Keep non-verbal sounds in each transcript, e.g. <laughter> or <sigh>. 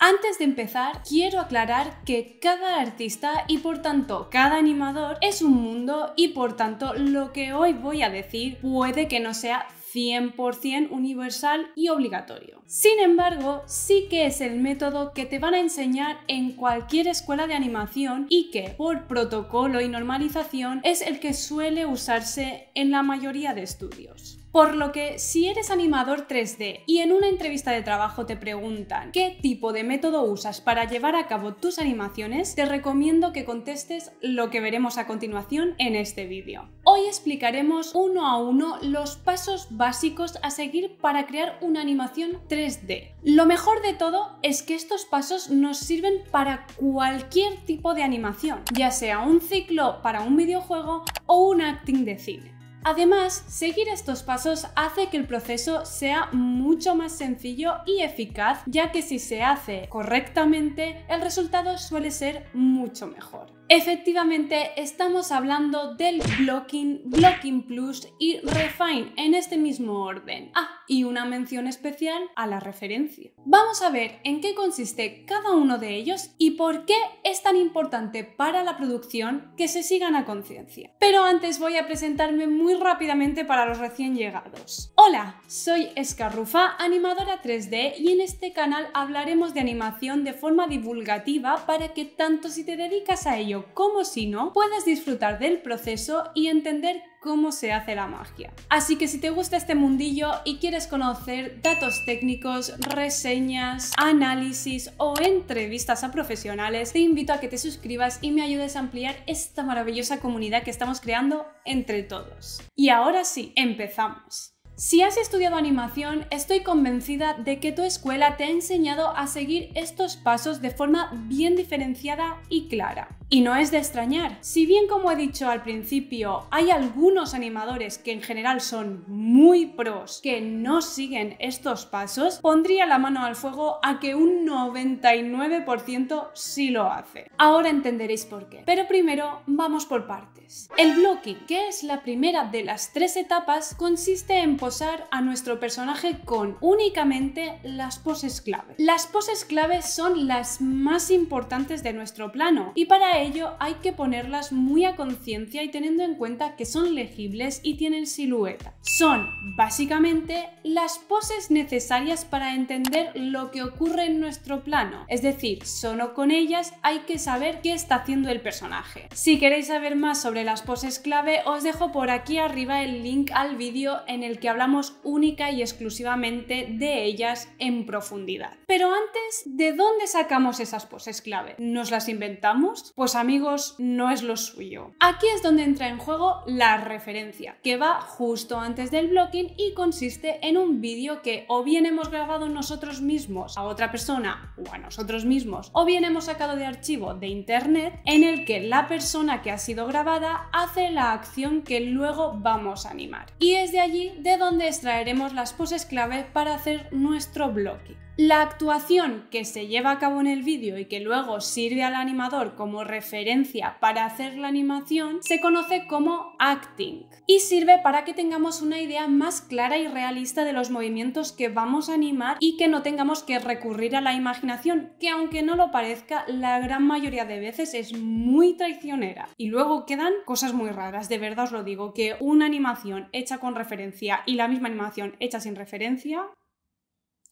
Antes de empezar, quiero aclarar que cada artista y por tanto cada animador es un mundo y por tanto lo que hoy voy a decir puede que no sea 100% universal y obligatorio. Sin embargo, sí que es el método que te van a enseñar en cualquier escuela de animación y que, por protocolo y normalización, es el que suele usarse en la mayoría de estudios. Por lo que si eres animador 3D y en una entrevista de trabajo te preguntan qué tipo de método usas para llevar a cabo tus animaciones, te recomiendo que contestes lo que veremos a continuación en este vídeo. Hoy explicaremos uno a uno los pasos básicos a seguir para crear una animación 3D. Lo mejor de todo es que estos pasos nos sirven para cualquier tipo de animación, ya sea un ciclo para un videojuego o un acting de cine. Además, seguir estos pasos hace que el proceso sea mucho más sencillo y eficaz, ya que si se hace correctamente, el resultado suele ser mucho mejor. Efectivamente, estamos hablando del Blocking, Blocking Plus y Refine en este mismo orden. Ah, y una mención especial a la referencia. Vamos a ver en qué consiste cada uno de ellos y por qué es tan importante para la producción que se sigan a conciencia. Pero antes voy a presentarme muy rápidamente para los recién llegados. Hola, soy Escarrufa, animadora 3D y en este canal hablaremos de animación de forma divulgativa para que tanto si te dedicas a ello como si no, puedas disfrutar del proceso y entender cómo se hace la magia. Así que si te gusta este mundillo y quieres conocer datos técnicos, reseñas, análisis o entrevistas a profesionales, te invito a que te suscribas y me ayudes a ampliar esta maravillosa comunidad que estamos creando entre todos. Y ahora sí, empezamos. Si has estudiado animación, estoy convencida de que tu escuela te ha enseñado a seguir estos pasos de forma bien diferenciada y clara. Y no es de extrañar. Si bien, como he dicho al principio, hay algunos animadores que en general son muy pros que no siguen estos pasos, pondría la mano al fuego a que un 99% sí lo hace. Ahora entenderéis por qué. Pero primero vamos por partes. El blocking, que es la primera de las tres etapas, consiste en posar a nuestro personaje con únicamente las poses clave. Las poses clave son las más importantes de nuestro plano y para ello hay que ponerlas muy a conciencia y teniendo en cuenta que son legibles y tienen silueta. Son, básicamente, las poses necesarias para entender lo que ocurre en nuestro plano, es decir, solo con ellas hay que saber qué está haciendo el personaje. Si queréis saber más sobre las poses clave, os dejo por aquí arriba el link al vídeo en el que hablamos única y exclusivamente de ellas en profundidad. Pero antes, ¿de dónde sacamos esas poses clave? ¿Nos las inventamos? Pues amigos no es lo suyo. Aquí es donde entra en juego la referencia, que va justo antes del blocking y consiste en un vídeo que o bien hemos grabado nosotros mismos a otra persona o a nosotros mismos, o bien hemos sacado de archivo de internet en el que la persona que ha sido grabada hace la acción que luego vamos a animar. Y es de allí de donde extraeremos las poses clave para hacer nuestro blocking. La actuación que se lleva a cabo en el vídeo y que luego sirve al animador como referencia para hacer la animación se conoce como acting y sirve para que tengamos una idea más clara y realista de los movimientos que vamos a animar y que no tengamos que recurrir a la imaginación, que aunque no lo parezca, la gran mayoría de veces es muy traicionera. Y luego quedan cosas muy raras, de verdad os lo digo, que una animación hecha con referencia y la misma animación hecha sin referencia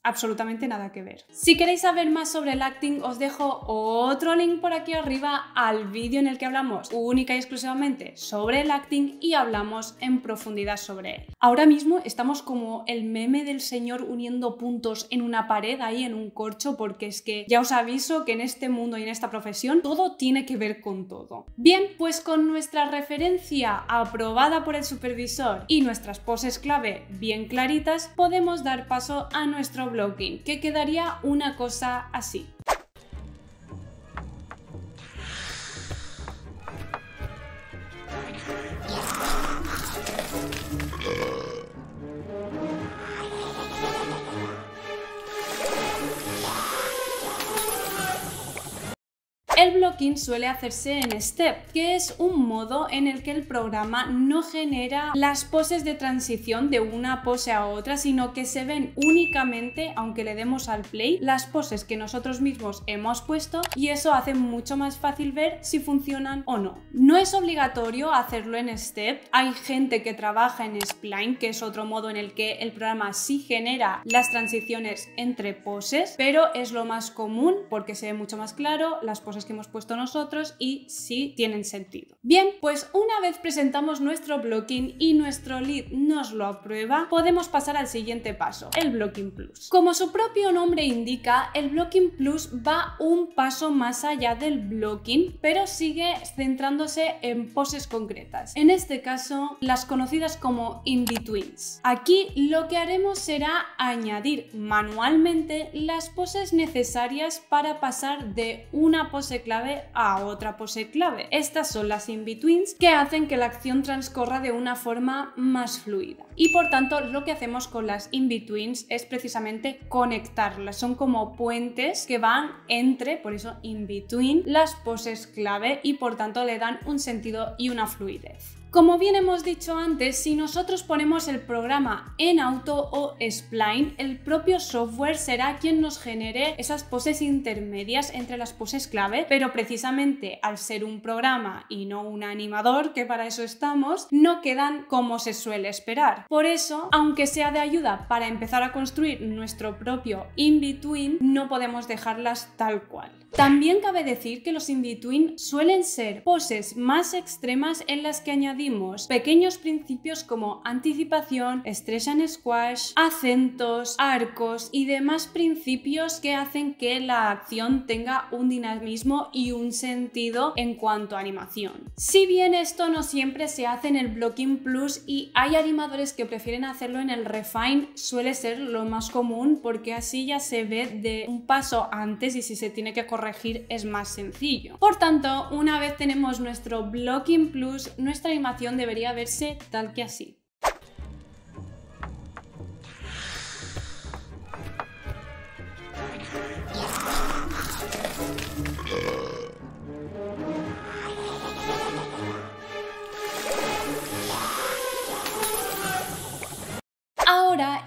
absolutamente nada que ver. Si queréis saber más sobre el acting, os dejo otro link por aquí arriba al vídeo en el que hablamos única y exclusivamente sobre el acting y hablamos en profundidad sobre él. Ahora mismo estamos como el meme del señor uniendo puntos en una pared ahí en un corcho porque es que ya os aviso que en este mundo y en esta profesión todo tiene que ver con todo. Bien, pues con nuestra referencia aprobada por el supervisor y nuestras poses clave bien claritas, podemos dar paso a nuestro que quedaría una cosa así. suele hacerse en Step, que es un modo en el que el programa no genera las poses de transición de una pose a otra, sino que se ven únicamente, aunque le demos al play, las poses que nosotros mismos hemos puesto y eso hace mucho más fácil ver si funcionan o no. No es obligatorio hacerlo en Step, hay gente que trabaja en Spline, que es otro modo en el que el programa sí genera las transiciones entre poses, pero es lo más común porque se ve mucho más claro, las poses que hemos puesto nosotros y si tienen sentido. Bien, pues una vez presentamos nuestro blocking y nuestro lead nos lo aprueba, podemos pasar al siguiente paso, el Blocking Plus. Como su propio nombre indica, el Blocking Plus va un paso más allá del blocking, pero sigue centrándose en poses concretas. En este caso, las conocidas como in-betweens. Aquí lo que haremos será añadir manualmente las poses necesarias para pasar de una pose clave a otra pose clave. Estas son las in-betweens que hacen que la acción transcorra de una forma más fluida. Y por tanto, lo que hacemos con las in-betweens es precisamente conectarlas. Son como puentes que van entre, por eso in-between, las poses clave y por tanto le dan un sentido y una fluidez. Como bien hemos dicho antes, si nosotros ponemos el programa en auto o spline, el propio software será quien nos genere esas poses intermedias entre las poses clave, pero precisamente al ser un programa y no un animador, que para eso estamos, no quedan como se suele esperar. Por eso, aunque sea de ayuda para empezar a construir nuestro propio in-between, no podemos dejarlas tal cual. También cabe decir que los in-between suelen ser poses más extremas en las que añadimos pequeños principios como anticipación, stretch and squash, acentos, arcos y demás principios que hacen que la acción tenga un dinamismo y un sentido en cuanto a animación. Si bien esto no siempre se hace en el Blocking Plus y hay animadores que prefieren hacerlo en el Refine, suele ser lo más común porque así ya se ve de un paso antes y si se tiene que correr regir es más sencillo. Por tanto, una vez tenemos nuestro Blocking Plus, nuestra animación debería verse tal que así.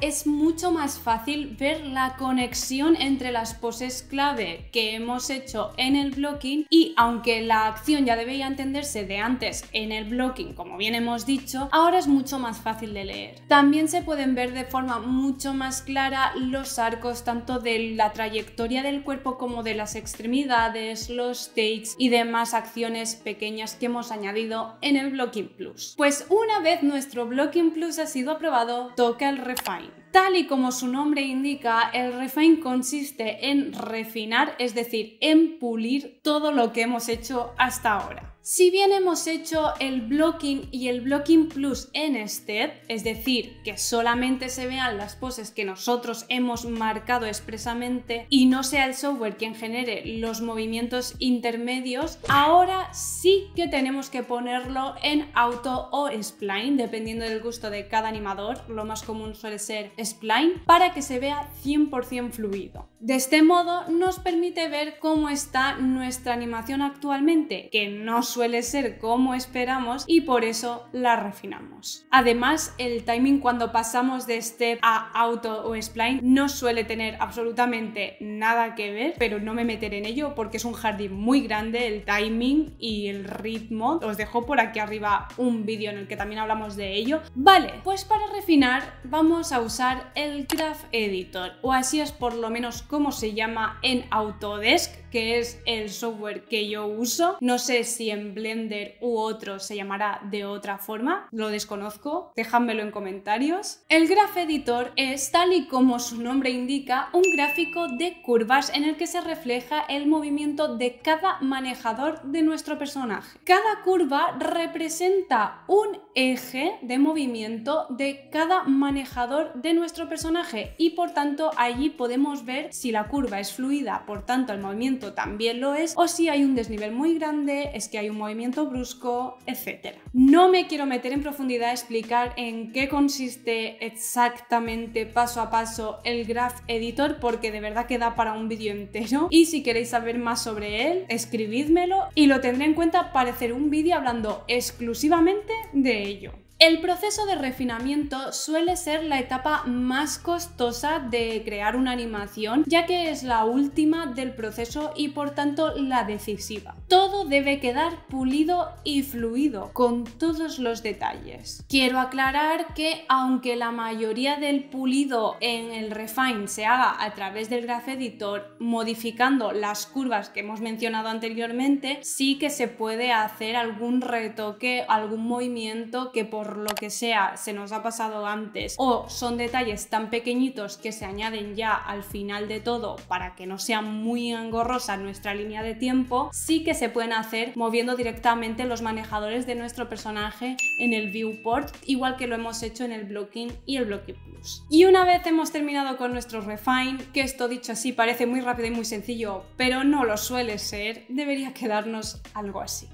es mucho más fácil ver la conexión entre las poses clave que hemos hecho en el blocking y aunque la acción ya debía entenderse de antes en el blocking, como bien hemos dicho, ahora es mucho más fácil de leer. También se pueden ver de forma mucho más clara los arcos tanto de la trayectoria del cuerpo como de las extremidades, los takes y demás acciones pequeñas que hemos añadido en el Blocking Plus. Pues una vez nuestro Blocking Plus ha sido aprobado, toca el refine. Tal y como su nombre indica, el refine consiste en refinar, es decir, en pulir todo lo que hemos hecho hasta ahora. Si bien hemos hecho el blocking y el blocking plus en step, es decir, que solamente se vean las poses que nosotros hemos marcado expresamente y no sea el software quien genere los movimientos intermedios, ahora sí que tenemos que ponerlo en auto o spline, dependiendo del gusto de cada animador, lo más común suele ser spline, para que se vea 100% fluido. De este modo nos permite ver cómo está nuestra animación actualmente, que no suele ser como esperamos y por eso la refinamos. Además, el timing cuando pasamos de step a auto o spline no suele tener absolutamente nada que ver, pero no me meteré en ello porque es un jardín muy grande, el timing y el ritmo. Os dejo por aquí arriba un vídeo en el que también hablamos de ello. Vale, pues para refinar vamos a usar el Craft Editor, o así es por lo menos como se llama en Autodesk, que es el software que yo uso. No sé si en Blender u otro se llamará de otra forma, lo desconozco, déjamelo en comentarios. El Graph Editor es, tal y como su nombre indica, un gráfico de curvas en el que se refleja el movimiento de cada manejador de nuestro personaje. Cada curva representa un eje de movimiento de cada manejador de nuestro personaje y por tanto allí podemos ver si la curva es fluida, por tanto el movimiento también lo es, o si hay un desnivel muy grande, es que hay un movimiento brusco, etcétera. No me quiero meter en profundidad a explicar en qué consiste exactamente paso a paso el Graph Editor porque de verdad queda para un vídeo entero y si queréis saber más sobre él, escribidmelo y lo tendré en cuenta para hacer un vídeo hablando exclusivamente de ello. El proceso de refinamiento suele ser la etapa más costosa de crear una animación, ya que es la última del proceso y por tanto la decisiva. Todo debe quedar pulido y fluido, con todos los detalles. Quiero aclarar que aunque la mayoría del pulido en el refine se haga a través del Graph Editor, modificando las curvas que hemos mencionado anteriormente, sí que se puede hacer algún retoque, algún movimiento que por lo que sea se nos ha pasado antes o son detalles tan pequeñitos que se añaden ya al final de todo para que no sea muy engorrosa nuestra línea de tiempo, sí que se pueden hacer moviendo directamente los manejadores de nuestro personaje en el viewport, igual que lo hemos hecho en el blocking y el blocking plus. Y una vez hemos terminado con nuestro refine, que esto dicho así parece muy rápido y muy sencillo, pero no lo suele ser, debería quedarnos algo así.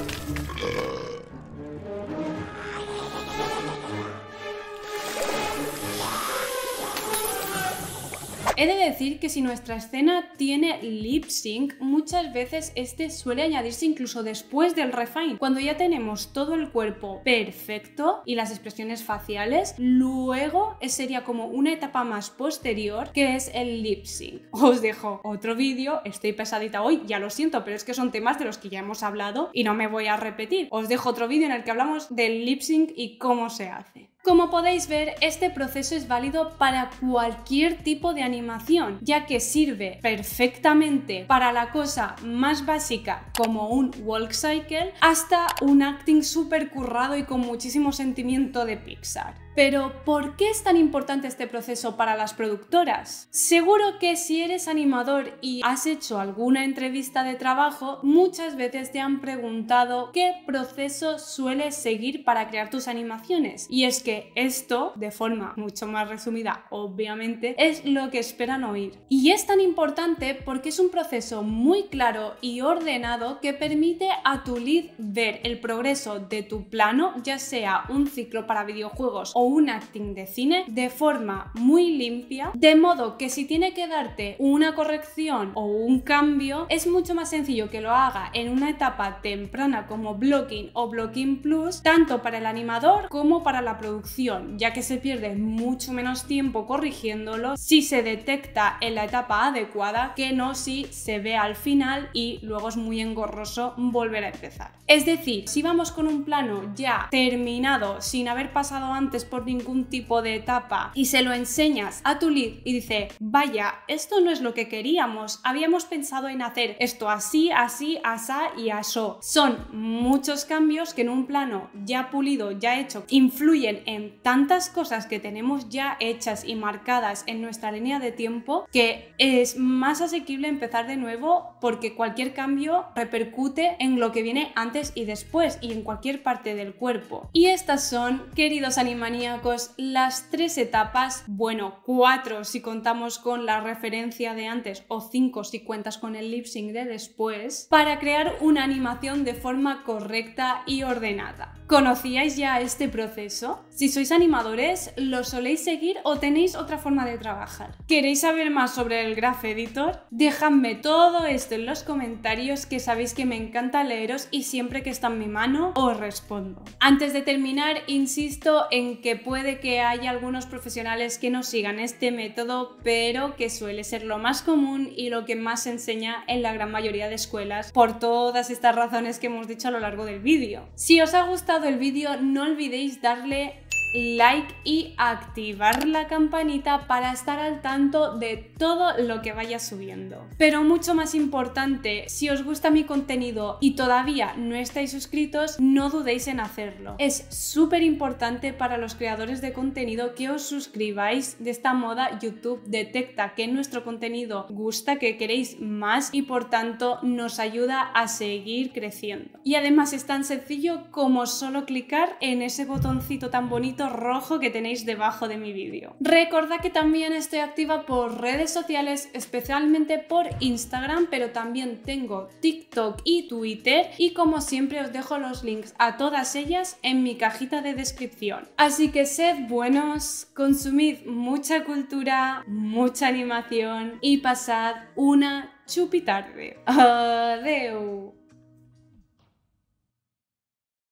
Uh. He de decir que si nuestra escena tiene lip sync, muchas veces este suele añadirse incluso después del refine, cuando ya tenemos todo el cuerpo perfecto y las expresiones faciales, luego sería como una etapa más posterior que es el lip sync. <laughs> Os dejo otro vídeo, estoy pesadita hoy, ya lo siento, pero es que son temas de los que ya hemos hablado y no me voy a repetir. Os dejo otro vídeo en el que hablamos del lip sync y cómo se hace. Como podéis ver, este proceso es válido para cualquier tipo de animación, ya que sirve perfectamente para la cosa más básica como un walk cycle hasta un acting súper currado y con muchísimo sentimiento de Pixar. Pero, ¿por qué es tan importante este proceso para las productoras? Seguro que si eres animador y has hecho alguna entrevista de trabajo, muchas veces te han preguntado qué proceso sueles seguir para crear tus animaciones. Y es que esto, de forma mucho más resumida, obviamente, es lo que esperan oír. Y es tan importante porque es un proceso muy claro y ordenado que permite a tu lead ver el progreso de tu plano, ya sea un ciclo para videojuegos o un acting de cine de forma muy limpia, de modo que si tiene que darte una corrección o un cambio, es mucho más sencillo que lo haga en una etapa temprana como blocking o blocking plus, tanto para el animador como para la producción, ya que se pierde mucho menos tiempo corrigiéndolo si se detecta en la etapa adecuada que no si se ve al final y luego es muy engorroso volver a empezar. Es decir, si vamos con un plano ya terminado sin haber pasado antes por ningún tipo de etapa y se lo enseñas a tu lead y dice, vaya, esto no es lo que queríamos, habíamos pensado en hacer esto así, así, asá y asó. Son muchos cambios que en un plano ya pulido, ya hecho, influyen en tantas cosas que tenemos ya hechas y marcadas en nuestra línea de tiempo que es más asequible empezar de nuevo porque cualquier cambio repercute en lo que viene antes y después y en cualquier parte del cuerpo. Y estas son, queridos animanías, las tres etapas, bueno, cuatro si contamos con la referencia de antes o cinco si cuentas con el lip sync de después, para crear una animación de forma correcta y ordenada. ¿Conocíais ya este proceso? Si sois animadores, ¿lo soléis seguir o tenéis otra forma de trabajar? ¿Queréis saber más sobre el Graph Editor? Dejadme todo esto en los comentarios que sabéis que me encanta leeros y siempre que está en mi mano os respondo. Antes de terminar, insisto en que puede que haya algunos profesionales que no sigan este método, pero que suele ser lo más común y lo que más se enseña en la gran mayoría de escuelas por todas estas razones que hemos dicho a lo largo del vídeo. Si os ha gustado el vídeo, no olvidéis darle like y activar la campanita para estar al tanto de todo lo que vaya subiendo. Pero mucho más importante, si os gusta mi contenido y todavía no estáis suscritos, no dudéis en hacerlo. Es súper importante para los creadores de contenido que os suscribáis de esta moda YouTube detecta que nuestro contenido gusta, que queréis más y por tanto nos ayuda a seguir creciendo. Y además es tan sencillo como solo clicar en ese botoncito tan bonito rojo que tenéis debajo de mi vídeo. Recordad que también estoy activa por redes sociales, especialmente por Instagram, pero también tengo TikTok y Twitter y como siempre os dejo los links a todas ellas en mi cajita de descripción. Así que sed buenos, consumid mucha cultura, mucha animación y pasad una tarde. Adeu.